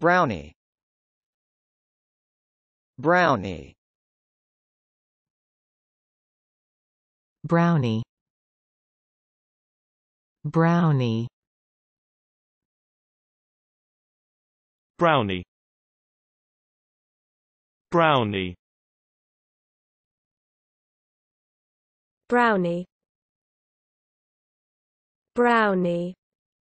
Brownie Brownie Brownie Brownie Brownie Brownie Brownie Brownie